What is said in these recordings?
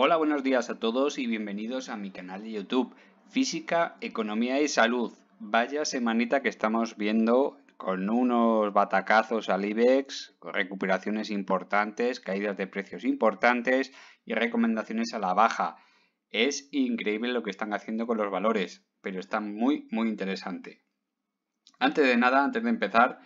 Hola, buenos días a todos y bienvenidos a mi canal de YouTube, Física, Economía y Salud. Vaya semanita que estamos viendo con unos batacazos al IBEX, recuperaciones importantes, caídas de precios importantes y recomendaciones a la baja. Es increíble lo que están haciendo con los valores, pero está muy, muy interesante. Antes de nada, antes de empezar,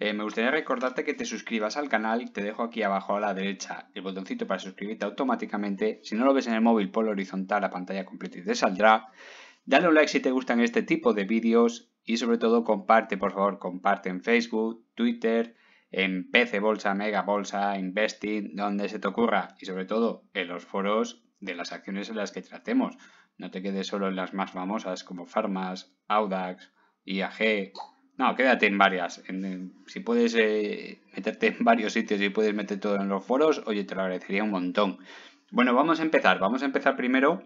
eh, me gustaría recordarte que te suscribas al canal, te dejo aquí abajo a la derecha el botoncito para suscribirte automáticamente, si no lo ves en el móvil por horizontal la pantalla completa y te saldrá. Dale un like si te gustan este tipo de vídeos y sobre todo comparte, por favor, comparte en Facebook, Twitter, en PC Bolsa, Mega Bolsa, Investing, donde se te ocurra y sobre todo en los foros de las acciones en las que tratemos. No te quedes solo en las más famosas como Farmas, Audax, IAG, no, quédate en varias. si puedes eh, meterte en varios sitios y puedes meter todo en los foros, oye, te lo agradecería un montón. Bueno, vamos a empezar. Vamos a empezar primero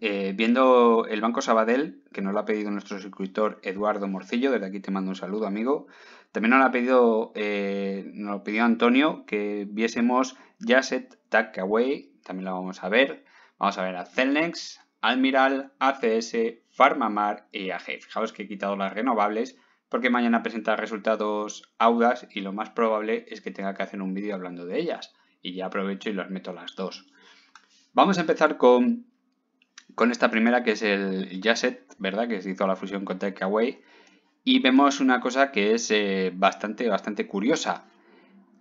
eh, viendo el Banco Sabadell, que nos lo ha pedido nuestro suscriptor Eduardo Morcillo, desde aquí te mando un saludo, amigo. También nos lo ha pedido, eh, lo pidió Antonio que viésemos Jaset Takeaway, también la vamos a ver. Vamos a ver a Celnex, Almiral, ACS, Farmamar y AG. E Fijaos que he quitado las renovables porque mañana presenta resultados Audas y lo más probable es que tenga que hacer un vídeo hablando de ellas. Y ya aprovecho y las meto las dos. Vamos a empezar con, con esta primera que es el Jasset, ¿verdad? Que se hizo la fusión con Takeaway. Y vemos una cosa que es eh, bastante, bastante curiosa.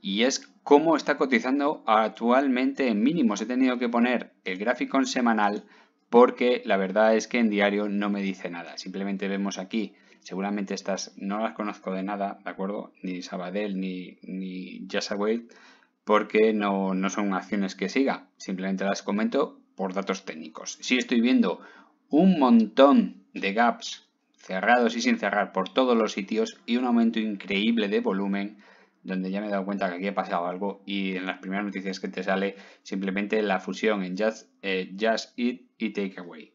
Y es cómo está cotizando actualmente en mínimos. He tenido que poner el gráfico en semanal porque la verdad es que en diario no me dice nada. Simplemente vemos aquí Seguramente estas no las conozco de nada, ¿de acuerdo? Ni Sabadell ni, ni Just porque no, son acciones que siga. Simplemente las comento por datos técnicos. sí estoy viendo un montón de gaps cerrados y sin cerrar por todos los sitios y un aumento increíble de volumen donde ya me he dado cuenta que aquí ha pasado algo y en las primeras noticias que te sale simplemente la fusión en Just, eh, Eat y Takeaway.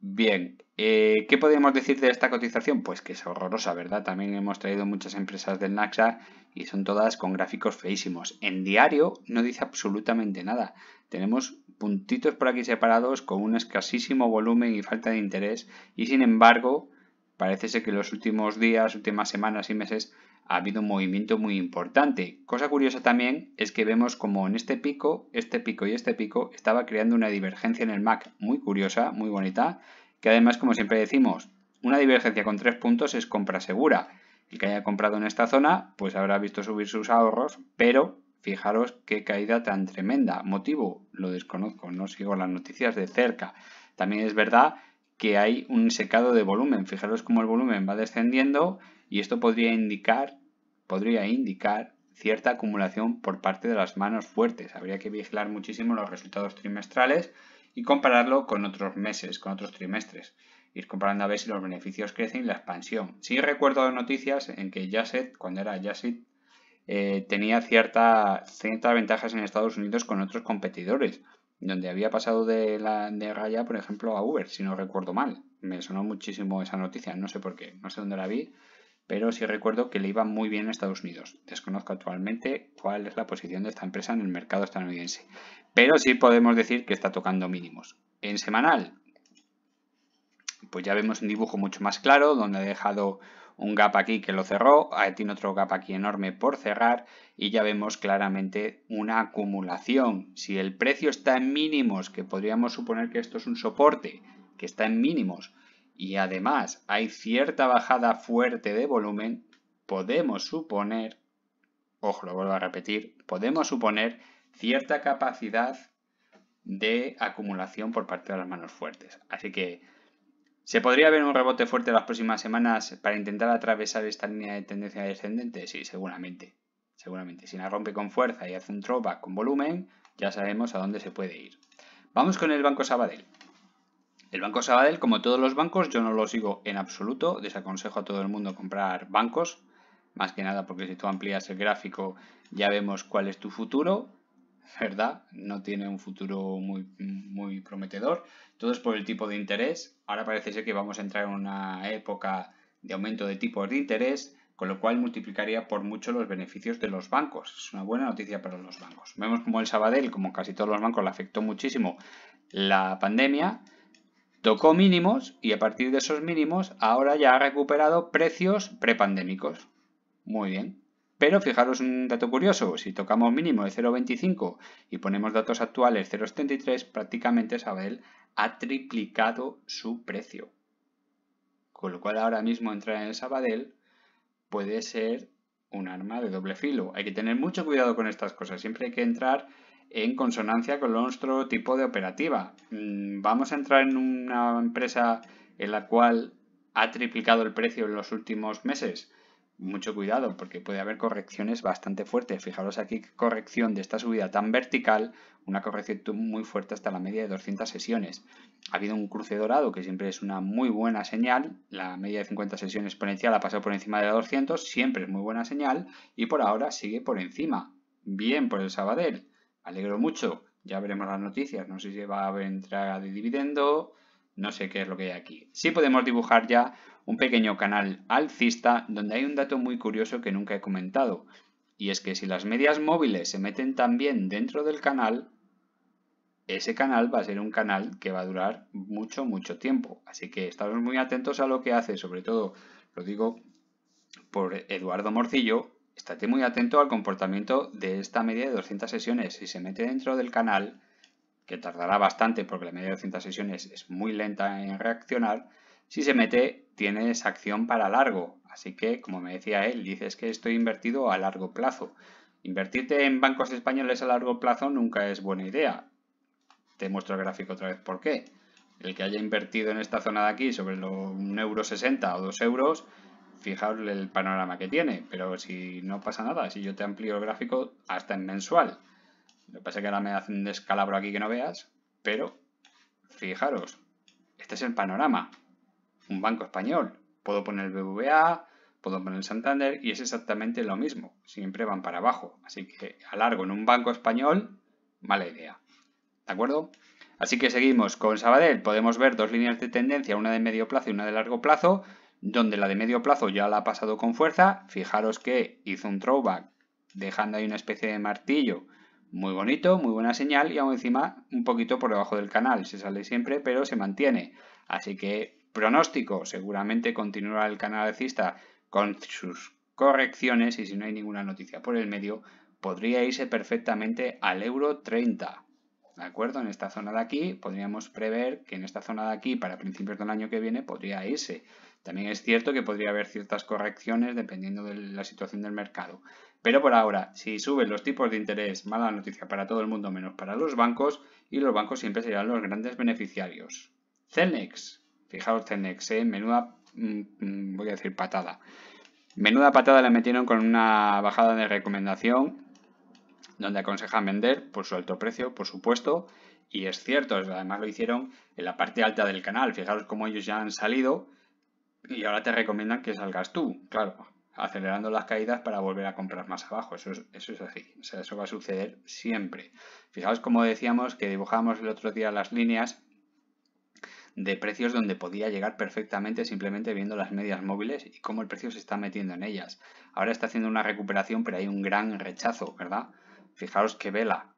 Bien, eh, ¿qué podemos decir de esta cotización? Pues que es horrorosa, ¿verdad? También hemos traído muchas empresas del Naxa y son todas con gráficos feísimos. En diario no dice absolutamente nada. Tenemos puntitos por aquí separados con un escasísimo volumen y falta de interés y sin embargo parece ser que los últimos días, últimas semanas y meses ha habido un movimiento muy importante. Cosa curiosa también es que vemos como en este pico, este pico y este pico estaba creando una divergencia en el MAC muy curiosa, muy bonita, que además como siempre decimos, una divergencia con tres puntos es compra segura. El que haya comprado en esta zona pues habrá visto subir sus ahorros, pero fijaros qué caída tan tremenda. Motivo, lo desconozco, no sigo las noticias de cerca. También es verdad que hay un secado de volumen. Fijaros cómo el volumen va descendiendo y esto podría indicar, podría indicar cierta acumulación por parte de las manos fuertes. Habría que vigilar muchísimo los resultados trimestrales y compararlo con otros meses, con otros trimestres. Ir comparando a ver si los beneficios crecen y la expansión. Sí recuerdo noticias en que Jasset, cuando era Jasset, eh, tenía cierta, ciertas ventajas en Estados Unidos con otros competidores, donde había pasado de, la, de raya, por ejemplo, a Uber, si no recuerdo mal. Me sonó muchísimo esa noticia, no sé por qué, no sé dónde la vi, pero sí recuerdo que le iba muy bien a Estados Unidos. Desconozco actualmente cuál es la posición de esta empresa en el mercado estadounidense, pero sí podemos decir que está tocando mínimos. En semanal, pues ya vemos un dibujo mucho más claro, donde ha dejado un gap aquí que lo cerró, ah, tiene otro gap aquí enorme por cerrar y ya vemos claramente una acumulación. Si el precio está en mínimos, que podríamos suponer que esto es un soporte, que está en mínimos, y además hay cierta bajada fuerte de volumen, podemos suponer, ojo, lo vuelvo a repetir, podemos suponer cierta capacidad de acumulación por parte de las manos fuertes. Así que ¿Se podría ver un rebote fuerte las próximas semanas para intentar atravesar esta línea de tendencia descendente? Sí, seguramente. Seguramente. Si la rompe con fuerza y hace un tropa con volumen, ya sabemos a dónde se puede ir. Vamos con el Banco Sabadell. El Banco Sabadell, como todos los bancos, yo no lo sigo en absoluto. Desaconsejo a todo el mundo comprar bancos. Más que nada porque si tú amplías el gráfico ya vemos cuál es tu futuro, ¿verdad? No tiene un futuro muy, muy prometedor. Todo es por el tipo de interés. Ahora parece ser que vamos a entrar en una época de aumento de tipos de interés, con lo cual multiplicaría por mucho los beneficios de los bancos. Es una buena noticia para los bancos. Vemos como el Sabadell, como casi todos los bancos, le afectó muchísimo la pandemia Tocó mínimos y a partir de esos mínimos ahora ya ha recuperado precios prepandémicos. Muy bien. Pero fijaros un dato curioso, si tocamos mínimo de 0,25 y ponemos datos actuales 0,73, prácticamente Sabadell ha triplicado su precio. Con lo cual ahora mismo entrar en el Sabadell puede ser un arma de doble filo. Hay que tener mucho cuidado con estas cosas, siempre hay que entrar en consonancia con nuestro tipo de operativa. Mm, vamos a entrar en una empresa en la cual ha triplicado el precio en los últimos meses. Mucho cuidado porque puede haber correcciones bastante fuertes. Fijaros aquí corrección de esta subida tan vertical, una corrección muy fuerte hasta la media de 200 sesiones. Ha habido un cruce dorado que siempre es una muy buena señal. La media de 50 sesiones exponencial ha pasado por encima de la 200, siempre es muy buena señal y por ahora sigue por encima. Bien por el Sabadell alegro mucho. Ya veremos las noticias. No sé si va a haber entrada de dividendo. No sé qué es lo que hay aquí. Sí podemos dibujar ya un pequeño canal alcista donde hay un dato muy curioso que nunca he comentado. Y es que si las medias móviles se meten también dentro del canal, ese canal va a ser un canal que va a durar mucho, mucho tiempo. Así que estamos muy atentos a lo que hace, sobre todo, lo digo por Eduardo Morcillo, estate muy atento al comportamiento de esta media de 200 sesiones. Si se mete dentro del canal, que tardará bastante porque la media de 200 sesiones es muy lenta en reaccionar, si se mete tienes acción para largo. Así que, como me decía él, dices que estoy invertido a largo plazo. Invertirte en bancos españoles a largo plazo nunca es buena idea. Te muestro el gráfico otra vez por qué. El que haya invertido en esta zona de aquí sobre los 1,60 o 2 euros fijaos el panorama que tiene, pero si no pasa nada, si yo te amplío el gráfico hasta en mensual. Lo que pasa es que ahora me hace un descalabro aquí que no veas, pero fijaros, este es el panorama. Un banco español. Puedo poner el BBVA, puedo poner el Santander y es exactamente lo mismo. Siempre van para abajo. Así que a largo en un banco español, mala idea. ¿De acuerdo? Así que seguimos con Sabadell. Podemos ver dos líneas de tendencia, una de medio plazo y una de largo plazo donde la de medio plazo ya la ha pasado con fuerza. Fijaros que hizo un throwback dejando ahí una especie de martillo muy bonito, muy buena señal y aún encima un poquito por debajo del canal. Se sale siempre pero se mantiene. Así que pronóstico, seguramente continuará el canal alcista con sus correcciones y si no hay ninguna noticia por el medio podría irse perfectamente al euro 30. ¿de acuerdo? En esta zona de aquí podríamos prever que en esta zona de aquí para principios del año que viene podría irse. También es cierto que podría haber ciertas correcciones dependiendo de la situación del mercado. Pero por ahora, si suben los tipos de interés, mala noticia para todo el mundo menos para los bancos y los bancos siempre serán los grandes beneficiarios. cenex fijaos cenex eh, menuda, mm, mm, voy a decir patada. Menuda patada le metieron con una bajada de recomendación donde aconsejan vender por su alto precio, por supuesto, y es cierto, además lo hicieron en la parte alta del canal, fijaros cómo ellos ya han salido y ahora te recomiendan que salgas tú, claro, acelerando las caídas para volver a comprar más abajo, eso es, así, eso va a suceder siempre. Fijaos como decíamos que dibujamos el otro día las líneas de precios donde podía llegar perfectamente simplemente viendo las medias móviles y cómo el precio se está metiendo en ellas. Ahora está haciendo una recuperación, pero hay un gran rechazo, ¿verdad? Fijaros que Vela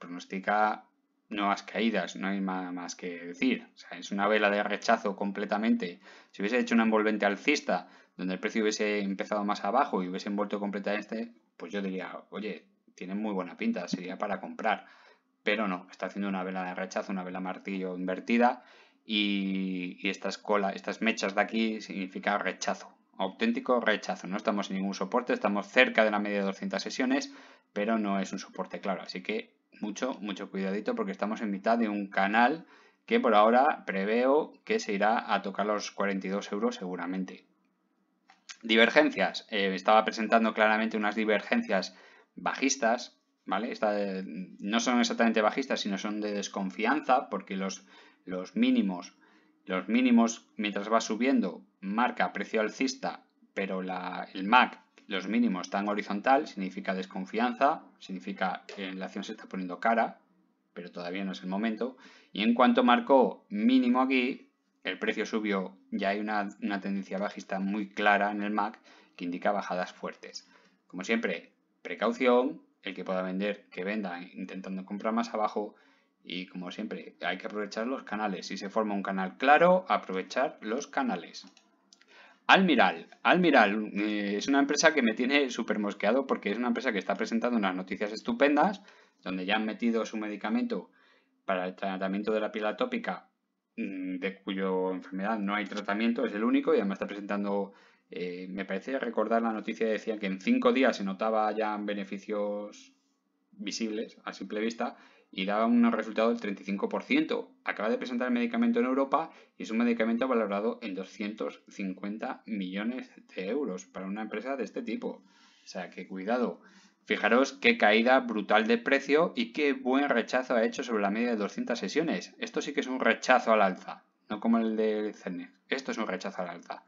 pronostica nuevas caídas, no hay más que decir. es una vela de rechazo completamente. Si hubiese hecho una envolvente alcista, donde el precio hubiese empezado más abajo y hubiese envuelto completamente, pues yo diría, oye, tiene muy buena pinta, sería para comprar. Pero no, está haciendo una vela de rechazo, una vela martillo invertida y, y estas colas, estas mechas de aquí significa rechazo, auténtico rechazo. No estamos en ningún soporte, estamos cerca de la media de 200 sesiones pero no es un soporte claro. Así que mucho, mucho cuidadito porque estamos en mitad de un canal que por ahora preveo que se irá a tocar los 42 euros seguramente. Divergencias. Eh, estaba presentando claramente unas divergencias bajistas, ¿vale? no son exactamente bajistas, sino son de desconfianza porque los, los mínimos, los mínimos mientras va subiendo marca precio alcista, pero la, el MAC los mínimos tan horizontal significa desconfianza, significa que la acción se está poniendo cara, pero todavía no es el momento. Y en cuanto marcó mínimo aquí, el precio subió, ya hay una, una tendencia bajista muy clara en el MAC que indica bajadas fuertes. Como siempre, precaución, el que pueda vender, que venda intentando comprar más abajo. Y como siempre, hay que aprovechar los canales. Si se forma un canal claro, aprovechar los canales. Almiral. Almiral eh, es una empresa que me tiene súper mosqueado porque es una empresa que está presentando unas noticias estupendas, donde ya han metido su medicamento para el tratamiento de la piel atópica, mm, de cuyo enfermedad no hay tratamiento, es el único, y además está presentando, eh, me parece recordar la noticia, decía que en cinco días se notaba ya beneficios visibles a simple vista, y daba un resultado del 35%. Acaba de presentar el medicamento en Europa y es un medicamento valorado en 250 millones de euros para una empresa de este tipo. O sea, que cuidado. Fijaros qué caída brutal de precio y qué buen rechazo ha hecho sobre la media de 200 sesiones. Esto sí que es un rechazo al alza, no como el del CERNEC. Esto es un rechazo al alza.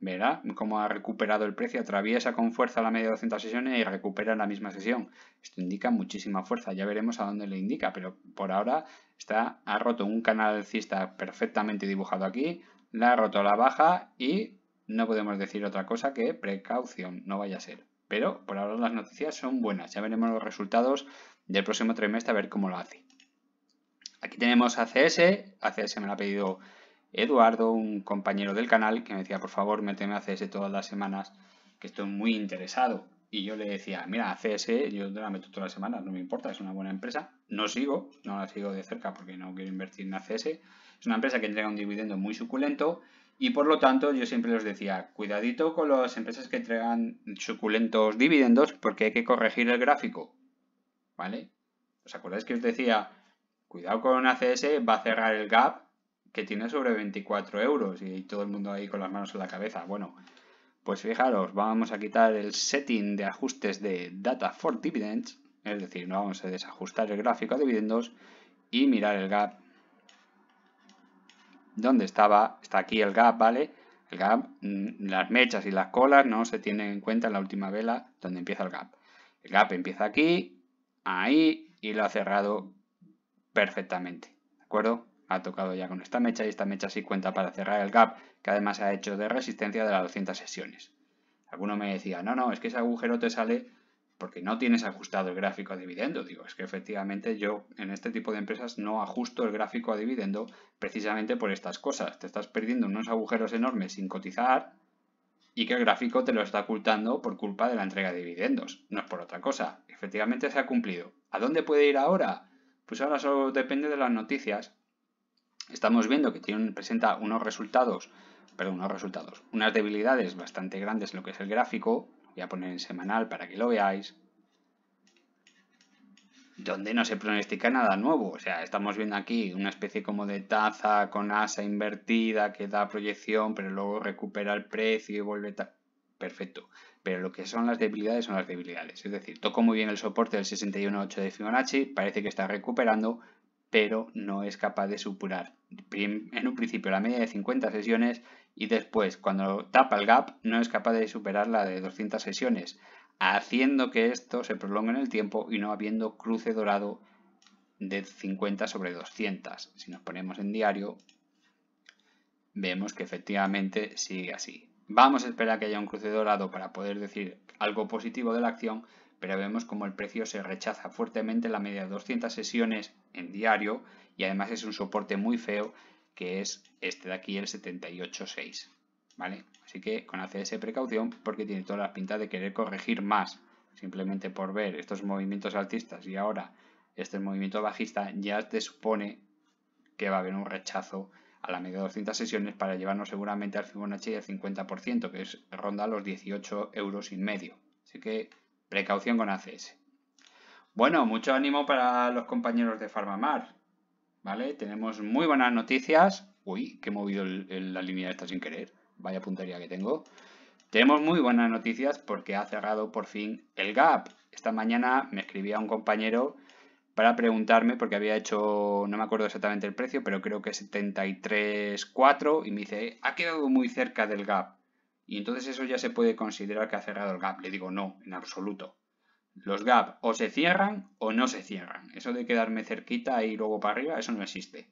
Verá Cómo ha recuperado el precio, atraviesa con fuerza la media de 200 sesiones y recupera la misma sesión. Esto indica muchísima fuerza, ya veremos a dónde le indica, pero por ahora está, ha roto un canal alcista perfectamente dibujado aquí, la ha roto la baja y no podemos decir otra cosa que precaución, no vaya a ser. Pero por ahora las noticias son buenas, ya veremos los resultados del próximo trimestre a ver cómo lo hace. Aquí tenemos ACS, ACS me lo ha pedido Eduardo, un compañero del canal, que me decía, por favor, méteme a CS todas las semanas, que estoy muy interesado. Y yo le decía, mira, a CS yo te la meto todas las semanas, no me importa, es una buena empresa. No sigo, no la sigo de cerca porque no quiero invertir en ACS. Es una empresa que entrega un dividendo muy suculento y por lo tanto yo siempre les decía, cuidadito con las empresas que entregan suculentos dividendos porque hay que corregir el gráfico. ¿Vale? ¿Os acordáis que os decía, cuidado con ACS, va a cerrar el gap que tiene sobre 24 euros y todo el mundo ahí con las manos en la cabeza. Bueno, pues fijaros, vamos a quitar el setting de ajustes de Data for Dividends, es decir, no vamos a desajustar el gráfico de dividendos y mirar el gap. ¿Dónde estaba? Está aquí el gap, ¿vale? El gap, mm, las mechas y las colas no se tienen en cuenta en la última vela donde empieza el gap. El gap empieza aquí, ahí y lo ha cerrado perfectamente, ¿de acuerdo? ha tocado ya con esta mecha y esta mecha sí cuenta para cerrar el gap que además ha hecho de resistencia de las 200 sesiones. Alguno me decía, no, no, es que ese agujero te sale porque no tienes ajustado el gráfico a dividendo. Digo, es que efectivamente yo en este tipo de empresas no ajusto el gráfico a dividendo precisamente por estas cosas. Te estás perdiendo unos agujeros enormes sin cotizar y que el gráfico te lo está ocultando por culpa de la entrega de dividendos. No es por otra cosa. Efectivamente se ha cumplido. ¿A dónde puede ir ahora? Pues ahora solo depende de las noticias estamos viendo que presenta unos resultados, perdón, unos resultados, unas debilidades bastante grandes en lo que es el gráfico. Voy a poner en semanal para que lo veáis. Donde no se pronostica nada nuevo. O sea, estamos viendo aquí una especie como de taza con asa invertida que da proyección, pero luego recupera el precio y vuelve Perfecto. Pero lo que son las debilidades son las debilidades. Es decir, tocó muy bien el soporte del 61.8 de Fibonacci, parece que está recuperando, pero no es capaz de superar en un principio la media de 50 sesiones y después, cuando tapa el gap, no es capaz de superar la de 200 sesiones, haciendo que esto se prolongue en el tiempo y no habiendo cruce dorado de 50 sobre 200. Si nos ponemos en diario, vemos que efectivamente sigue así. Vamos a esperar que haya un cruce dorado para poder decir algo positivo de la acción, pero vemos como el precio se rechaza fuertemente la media de 200 sesiones en diario y además es un soporte muy feo que es este de aquí, el 78.6, ¿vale? Así que con ACS precaución porque tiene toda la pinta de querer corregir más, simplemente por ver estos movimientos altistas y ahora este movimiento bajista ya te supone que va a haber un rechazo a la media de 200 sesiones para llevarnos seguramente al Fibonacci del 50%, que es ronda los 18 euros y medio. Así que Precaución con ACS. Bueno, mucho ánimo para los compañeros de Farmamar. ¿Vale? Tenemos muy buenas noticias. Uy, que he movido la línea esta sin querer. Vaya puntería que tengo. Tenemos muy buenas noticias porque ha cerrado por fin el gap. Esta mañana me escribía un compañero para preguntarme porque había hecho, no me acuerdo exactamente el precio, pero creo que 73.4 y me dice, ha quedado muy cerca del gap. Y entonces eso ya se puede considerar que ha cerrado el gap. Le digo, no, en absoluto. Los gap o se cierran o no se cierran. Eso de quedarme cerquita y luego para arriba, eso no existe.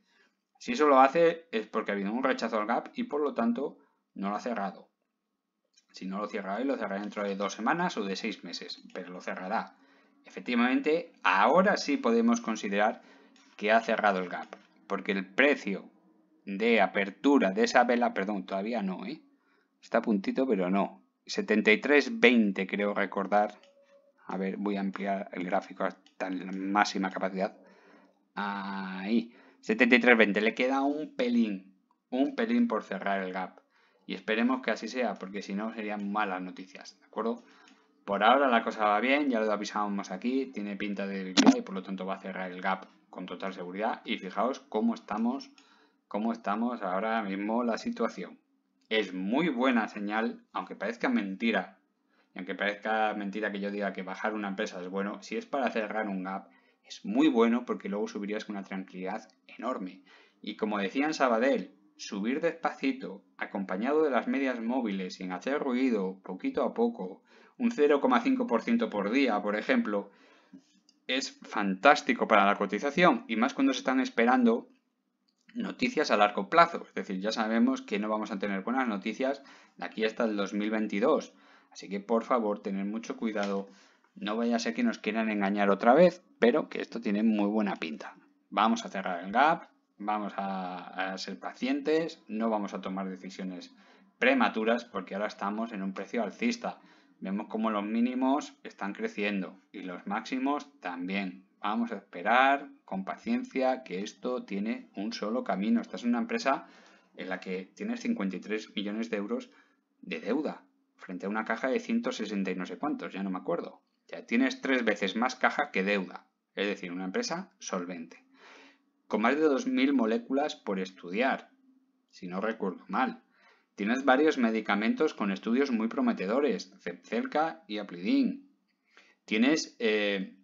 Si eso lo hace es porque ha habido un rechazo al gap y por lo tanto no lo ha cerrado. Si no lo cierra hoy, lo cerrará dentro de dos semanas o de seis meses, pero lo cerrará. Efectivamente, ahora sí podemos considerar que ha cerrado el gap, porque el precio de apertura de esa vela, perdón, todavía no, ¿eh? Está puntito, pero no. 73.20 creo recordar. A ver, voy a ampliar el gráfico hasta la máxima capacidad. Ahí. 73.20. Le queda un pelín. Un pelín por cerrar el gap. Y esperemos que así sea, porque si no serían malas noticias. ¿De acuerdo? Por ahora la cosa va bien, ya lo avisábamos aquí, tiene pinta de debilidad y por lo tanto va a cerrar el gap con total seguridad. Y fijaos cómo estamos, cómo estamos ahora mismo la situación es muy buena señal, aunque parezca mentira, y aunque parezca mentira que yo diga que bajar una empresa es bueno, si es para cerrar un gap, es muy bueno porque luego subirías con una tranquilidad enorme. Y como decía en Sabadell, subir despacito, acompañado de las medias móviles, sin hacer ruido, poquito a poco, un 0,5% por día, por ejemplo, es fantástico para la cotización y más cuando se están esperando Noticias a largo plazo, es decir, ya sabemos que no vamos a tener buenas noticias de aquí hasta el 2022. Así que por favor, tener mucho cuidado. No vaya a ser que nos quieran engañar otra vez, pero que esto tiene muy buena pinta. Vamos a cerrar el gap, vamos a, ser pacientes, no vamos a tomar decisiones prematuras porque ahora estamos en un precio alcista. Vemos como los mínimos están creciendo y los máximos también. Vamos a esperar con paciencia que esto tiene un solo camino. Estás en una empresa en la que tienes 53 millones de euros de deuda frente a una caja de 160 y no sé cuántos, ya no me acuerdo. Ya tienes tres veces más caja que deuda, es decir, una empresa solvente. Con más de 2.000 moléculas por estudiar, si no recuerdo mal. Tienes varios medicamentos con estudios muy prometedores, cerca y Aplidin. Tienes eh,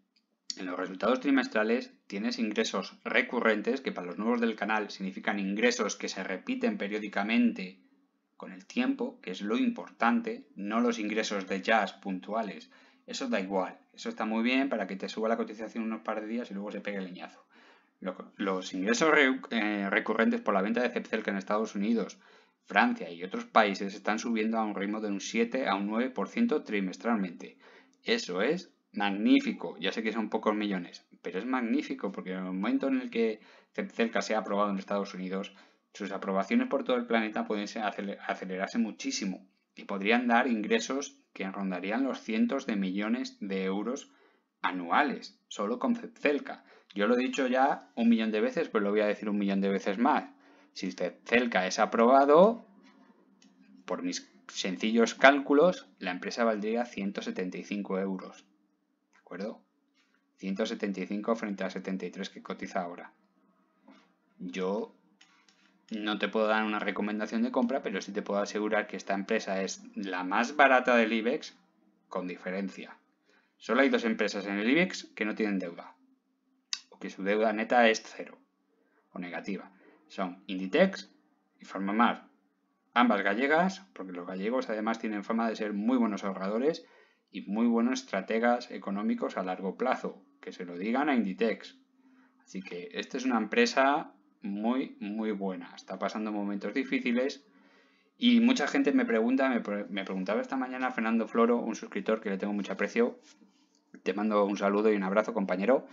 en los resultados trimestrales tienes ingresos recurrentes, que para los nuevos del canal significan ingresos que se repiten periódicamente con el tiempo, que es lo importante, no los ingresos de jazz puntuales. Eso da igual, eso está muy bien para que te suba la cotización unos par de días y luego se pegue el leñazo. Los ingresos eh, recurrentes por la venta de Cepcel que en Estados Unidos, Francia y otros países están subiendo a un ritmo de un 7 a un 9% trimestralmente. Eso es magnífico, ya sé que son pocos millones, pero es magnífico porque en el momento en el que CEPCELCA sea aprobado en Estados Unidos, sus aprobaciones por todo el planeta pueden acelerarse muchísimo y podrían dar ingresos que rondarían los cientos de millones de euros anuales, solo con CEPCELCA. Yo lo he dicho ya un millón de veces, pero lo voy a decir un millón de veces más. Si CEPCELCA es aprobado, por mis sencillos cálculos, la empresa valdría 175 euros acuerdo? 175 frente a 73 que cotiza ahora. Yo no te puedo dar una recomendación de compra, pero sí te puedo asegurar que esta empresa es la más barata del IBEX con diferencia. Solo hay dos empresas en el IBEX que no tienen deuda, o que su deuda neta es cero, o negativa. Son Inditex y Mar, ambas gallegas, porque los gallegos además tienen fama de ser muy buenos ahorradores y muy buenos estrategas económicos a largo plazo, que se lo digan a Inditex. Así que esta es una empresa muy, muy buena. Está pasando momentos difíciles y mucha gente me pregunta, me, preguntaba esta mañana Fernando Floro, un suscriptor que le tengo mucho aprecio, te mando un saludo y un abrazo compañero,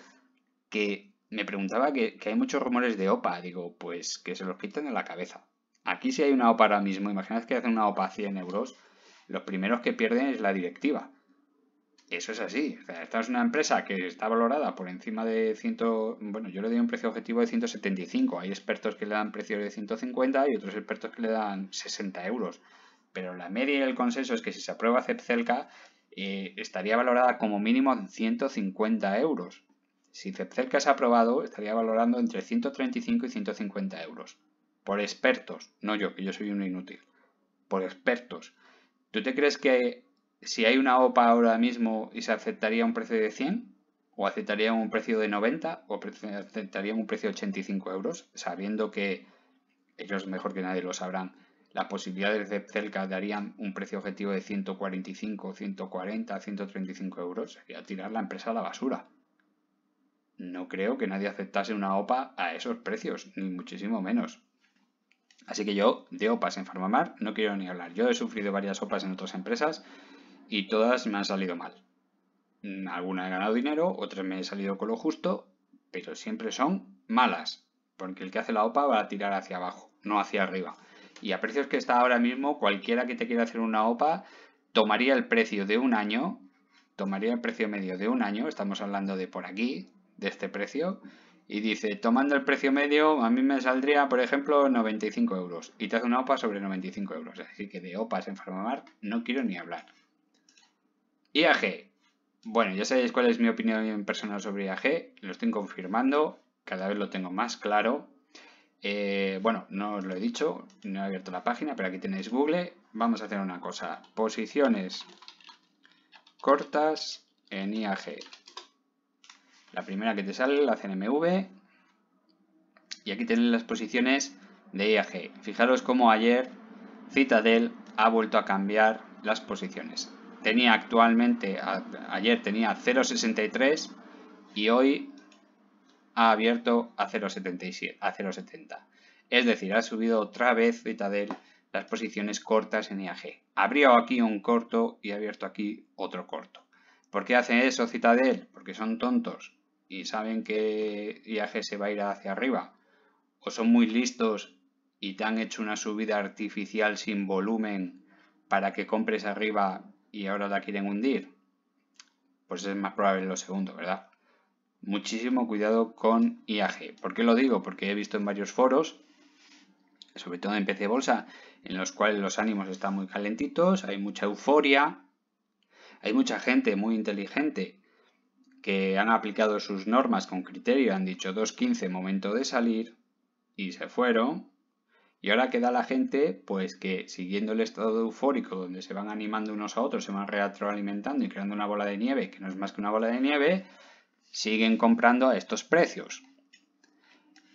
que me preguntaba que, hay muchos rumores de OPA. Digo, pues que se los quiten de la cabeza. Aquí si hay una OPA ahora mismo, imaginad que hacen una OPA a 100 euros, los primeros que pierden es la directiva. Eso es así. O esta es una empresa que está valorada por encima de 100, bueno, yo le doy un precio objetivo de 175. Hay expertos que le dan precios de 150 y otros expertos que le dan 60 euros. Pero la media y el consenso es que si se aprueba Cepcelca, eh, estaría valorada como mínimo en 150 euros. Si Cepcelca se ha aprobado, estaría valorando entre 135 y 150 euros. Por expertos, no yo, que yo soy un inútil. Por expertos. ¿Tú te crees que si hay una OPA ahora mismo y se aceptaría un precio de 100, o aceptaría un precio de 90, o aceptaría un precio de 85 euros, sabiendo que ellos mejor que nadie lo sabrán. Las posibilidades de Celca darían un precio objetivo de 145, 140, 135 euros. Sería tirar la empresa a la basura. No creo que nadie aceptase una OPA a esos precios, ni muchísimo menos. Así que yo, de OPAs en Farmamar, no quiero ni hablar. Yo he sufrido varias OPAs en otras empresas y todas me han salido mal. Mm, alguna he ganado dinero, otras me he salido con lo justo, pero siempre son malas, porque el que hace la OPA va a tirar hacia abajo, no hacia arriba. Y a precios que está ahora mismo, cualquiera que te quiera hacer una OPA tomaría el precio de un año, tomaría el precio medio de un año, estamos hablando de por aquí, de este precio, y dice, tomando el precio medio, a mí me saldría, por ejemplo, 95 euros, y te hace una OPA sobre 95 euros. Así que de OPAs en Farmamar no quiero ni hablar. IAG. Bueno, ya sabéis cuál es mi opinión personal sobre IAG. Lo estoy confirmando. Cada vez lo tengo más claro. Eh, bueno, no os lo he dicho. No he abierto la página, pero aquí tenéis Google. Vamos a hacer una cosa. Posiciones cortas en IAG. La primera que te sale, la CNMV. Y aquí tenéis las posiciones de IAG. Fijaros cómo ayer Citadel ha vuelto a cambiar las posiciones tenía actualmente, ayer tenía 0,63 y hoy ha abierto a 0,77, a 0,70. Es decir, ha subido otra vez Citadel las posiciones cortas en IAG. Abrió aquí un corto y ha abierto aquí otro corto. ¿Por qué hacen eso Citadel? Porque son tontos y saben que IAG se va a ir hacia arriba. O son muy listos y te han hecho una subida artificial sin volumen para que compres arriba y ahora la quieren hundir, pues es más probable lo segundo, ¿verdad? Muchísimo cuidado con IAG. ¿Por qué lo digo? Porque he visto en varios foros, sobre todo en PC Bolsa, en los cuales los ánimos están muy calentitos, hay mucha euforia, hay mucha gente muy inteligente que han aplicado sus normas con criterio, han dicho 2.15 momento de salir y se fueron y ahora queda la gente, pues que siguiendo el estado eufórico, donde se van animando unos a otros, se van retroalimentando y creando una bola de nieve, que no es más que una bola de nieve, siguen comprando a estos precios.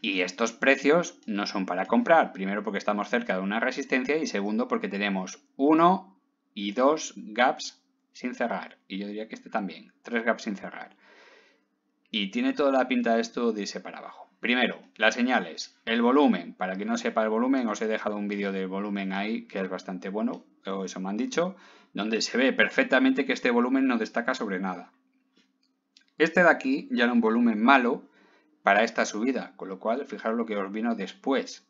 Y estos precios no son para comprar, primero porque estamos cerca de una resistencia y segundo porque tenemos uno y dos gaps sin cerrar. Y yo diría que este también, tres gaps sin cerrar. Y tiene toda la pinta de esto de irse para abajo. Primero, las señales, el volumen. Para quien no sepa el volumen, os he dejado un vídeo del volumen ahí que es bastante bueno, eso me han dicho, donde se ve perfectamente que este volumen no destaca sobre nada. Este de aquí ya era un volumen malo para esta subida, con lo cual fijaros lo que os vino después.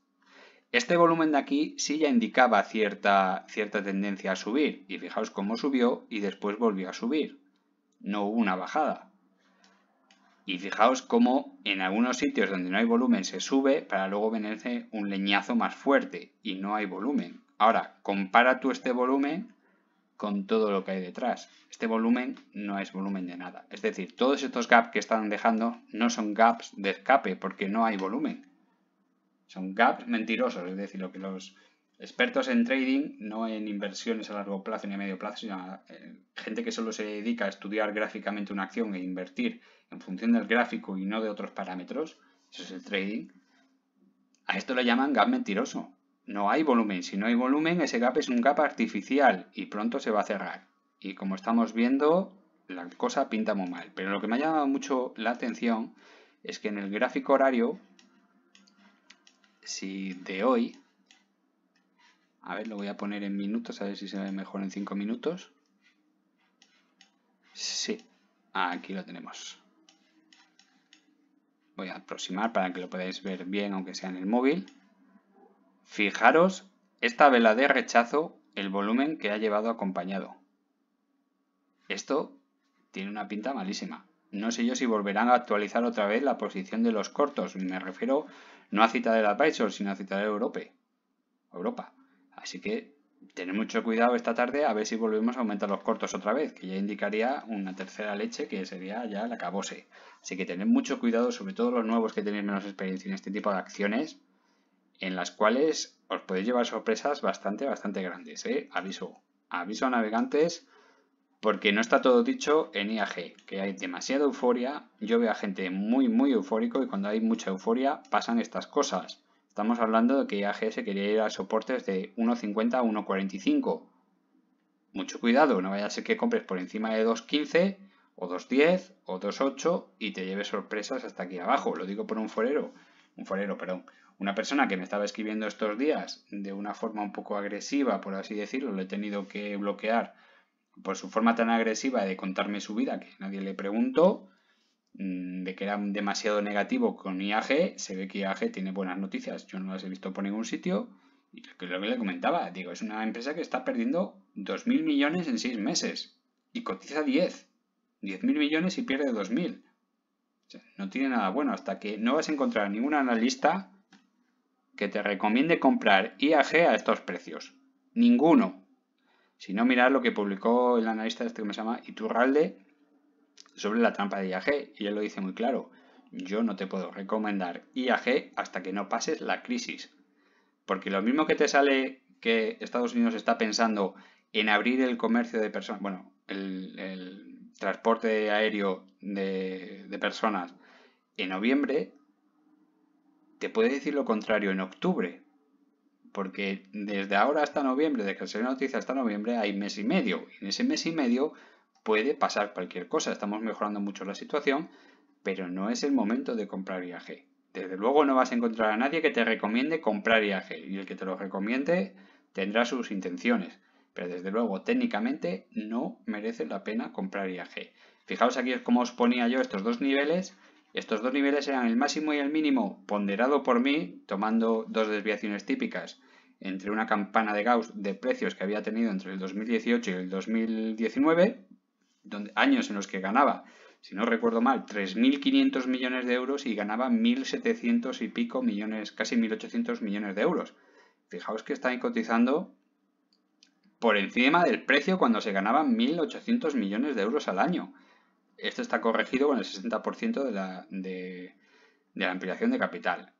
Este volumen de aquí sí ya indicaba cierta, cierta tendencia a subir y fijaos cómo subió y después volvió a subir. No hubo una bajada. Y fijaos cómo en algunos sitios donde no hay volumen se sube para luego venirse un leñazo más fuerte y no hay volumen. Ahora, compara tú este volumen con todo lo que hay detrás. Este volumen no es volumen de nada. Es decir, todos estos gaps que están dejando no son gaps de escape porque no hay volumen. Son gaps mentirosos, es decir, lo que los expertos en trading, no en inversiones a largo plazo ni a medio plazo, sino eh, gente que solo se dedica a estudiar gráficamente una acción e invertir en función del gráfico y no de otros parámetros, eso es el trading, a esto le llaman gap mentiroso. No hay volumen, si no hay volumen ese gap es un gap artificial y pronto se va a cerrar. Y como estamos viendo, la cosa pinta muy mal. Pero lo que me ha llamado mucho la atención es que en el gráfico horario, si de hoy, a ver, lo voy a poner en minutos, a ver si se ve mejor en cinco minutos. Sí, aquí lo tenemos. Voy a aproximar para que lo podáis ver bien, aunque sea en el móvil. Fijaros, esta vela de rechazo, el volumen que ha llevado acompañado. Esto tiene una pinta malísima. No sé yo si volverán a actualizar otra vez la posición de los cortos. Me refiero no a Citadel Advisor, sino a Citadel Europe. Europa. Así que tened mucho cuidado esta tarde a ver si volvemos a aumentar los cortos otra vez, que ya indicaría una tercera leche que sería ya la cabose. Así que tened mucho cuidado, sobre todo los nuevos que tenéis menos experiencia en este tipo de acciones, en las cuales os podéis llevar sorpresas bastante, bastante grandes. ¿eh? Aviso, aviso a navegantes, porque no está todo dicho en IAG, que hay demasiada euforia. Yo veo a gente muy, muy eufórico y cuando hay mucha euforia pasan estas cosas. Estamos hablando de que IAG se quería ir a soportes de 1.50 a 1.45. Mucho cuidado, no vaya a ser que compres por encima de 2.15 o 2.10 o 2.8 y te lleves sorpresas hasta aquí abajo. Lo digo por un forero, un forero, perdón, una persona que me estaba escribiendo estos días de una forma un poco agresiva, por así decirlo, lo he tenido que bloquear por su forma tan agresiva de contarme su vida que nadie le preguntó Mm, de que era demasiado negativo con IAG, se ve que IAG tiene buenas noticias, yo no las he visto por ningún sitio, y lo que le comentaba, digo, es una empresa que está perdiendo 2.000 millones en 6 meses, y cotiza 10, 10.000 millones y pierde 2.000. no tiene nada bueno, hasta que no vas a encontrar ningún analista que te recomiende comprar IAG a estos precios. Ninguno. Si no, mirad lo que publicó el analista este que me llama Iturralde, sobre la trampa de IAG y él lo dice muy claro, yo no te puedo recomendar IAG hasta que no pases la crisis. Porque lo mismo que te sale que Estados Unidos está pensando en abrir el comercio de personas, bueno, el, transporte aéreo de, personas en noviembre, te puede decir lo contrario en octubre. Porque desde ahora hasta noviembre, desde que se noticia hasta noviembre, hay mes y medio. y En ese mes y medio Puede pasar cualquier cosa, estamos mejorando mucho la situación, pero no es el momento de comprar IAG. Desde luego no vas a encontrar a nadie que te recomiende comprar IAG y el que te lo recomiende tendrá sus intenciones, pero desde luego técnicamente no merece la pena comprar IAG. Fijaos aquí cómo os ponía yo estos dos niveles. Estos dos niveles eran el máximo y el mínimo ponderado por mí, tomando dos desviaciones típicas entre una campana de Gauss de precios que había tenido entre el 2018 y el 2019 años en los que ganaba, si no recuerdo mal, 3.500 millones de euros y ganaba 1.700 y pico millones, casi 1.800 millones de euros. Fijaos que está cotizando por encima del precio cuando se ganaban 1.800 millones de euros al año. Esto está corregido con el 60% de la, de la ampliación de capital.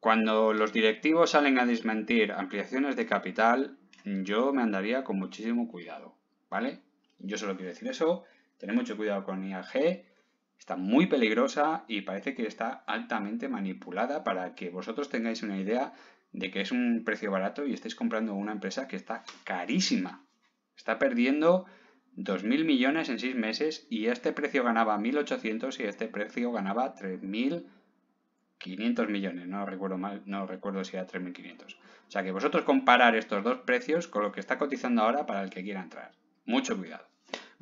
Cuando los directivos salen a desmentir ampliaciones de capital, yo me andaría con muchísimo cuidado, ¿vale? Yo solo quiero decir eso, tened mucho cuidado con IAG, está muy peligrosa y parece que está altamente manipulada para que vosotros tengáis una idea de que es un precio barato y estéis comprando una empresa que está carísima. Está perdiendo 2.000 millones en 6 meses y este precio ganaba 1.800 y este precio ganaba 3.500 millones. No recuerdo mal, no recuerdo si era 3.500. O sea que vosotros comparar estos dos precios con lo que está cotizando ahora para el que quiera entrar. Mucho cuidado.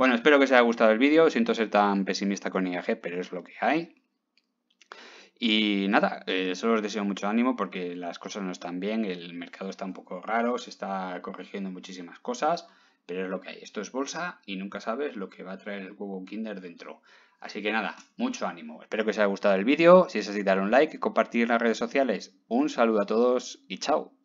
Bueno, espero que os haya gustado el vídeo. Siento ser tan pesimista con IAG, pero es lo que hay. Y nada, eh, solo os deseo mucho ánimo porque las cosas no están bien, el mercado está un poco raro, se está corrigiendo muchísimas cosas, pero es lo que hay. Esto es bolsa y nunca sabes lo que va a traer el juego Kinder dentro. Así que nada, mucho ánimo. Espero que os haya gustado el vídeo. Si es así, dar un like, y compartir en las redes sociales. Un saludo a todos y chao.